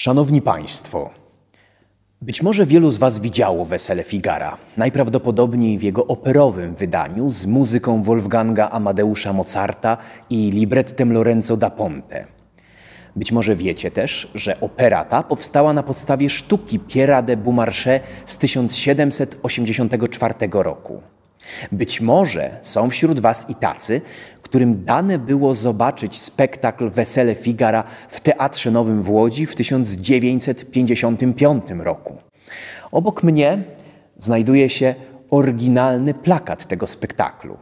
Szanowni Państwo, być może wielu z Was widziało Wesele Figara, najprawdopodobniej w jego operowym wydaniu z muzyką Wolfganga Amadeusza Mozarta i librettem Lorenzo da Ponte. Być może wiecie też, że opera ta powstała na podstawie sztuki Pierre de Beaumarchais z 1784 roku. Być może są wśród Was i tacy, którym dane było zobaczyć spektakl Wesele Figara w Teatrze Nowym w Łodzi w 1955 roku. Obok mnie znajduje się oryginalny plakat tego spektaklu.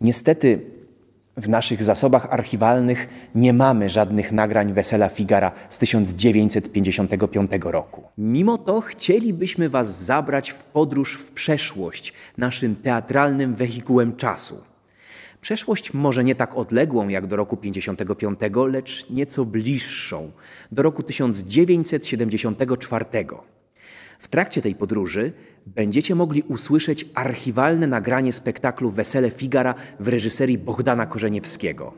Niestety w naszych zasobach archiwalnych nie mamy żadnych nagrań wesela Figara z 1955 roku. Mimo to chcielibyśmy Was zabrać w podróż w przeszłość, naszym teatralnym wehikułem czasu. Przeszłość może nie tak odległą jak do roku 55, lecz nieco bliższą, do roku 1974. W trakcie tej podróży będziecie mogli usłyszeć archiwalne nagranie spektaklu Wesele Figara w reżyserii Bogdana Korzeniewskiego.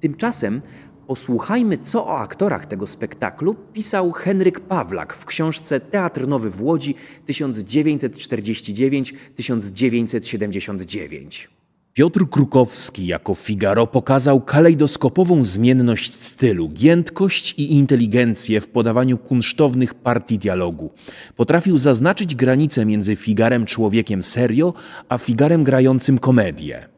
Tymczasem posłuchajmy, co o aktorach tego spektaklu pisał Henryk Pawlak w książce Teatr Nowy w Łodzi 1949-1979. Piotr Krukowski jako Figaro pokazał kalejdoskopową zmienność stylu, giętkość i inteligencję w podawaniu kunsztownych partii dialogu. Potrafił zaznaczyć granicę między Figarem człowiekiem serio, a Figarem grającym komedię.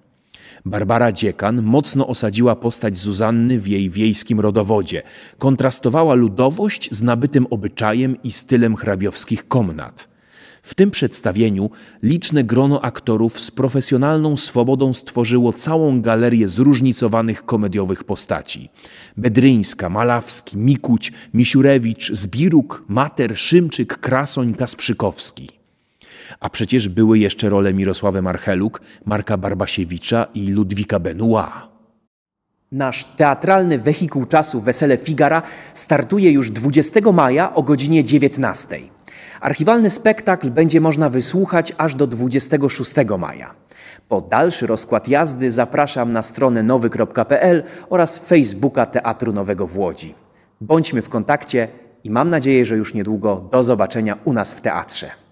Barbara Dziekan mocno osadziła postać Zuzanny w jej wiejskim rodowodzie. Kontrastowała ludowość z nabytym obyczajem i stylem hrabiowskich komnat. W tym przedstawieniu liczne grono aktorów z profesjonalną swobodą stworzyło całą galerię zróżnicowanych komediowych postaci. Bedryńska, Malawski, Mikuć, Misiurewicz, Zbiruk, Mater, Szymczyk, Krasoń, Kasprzykowski. A przecież były jeszcze role Mirosławy Marcheluk, Marka Barbasiewicza i Ludwika Benoit. Nasz teatralny wehikuł czasu Wesele Figara startuje już 20 maja o godzinie 19. Archiwalny spektakl będzie można wysłuchać aż do 26 maja. Po dalszy rozkład jazdy zapraszam na stronę nowy.pl oraz Facebooka Teatru Nowego w Łodzi. Bądźmy w kontakcie i mam nadzieję, że już niedługo do zobaczenia u nas w teatrze.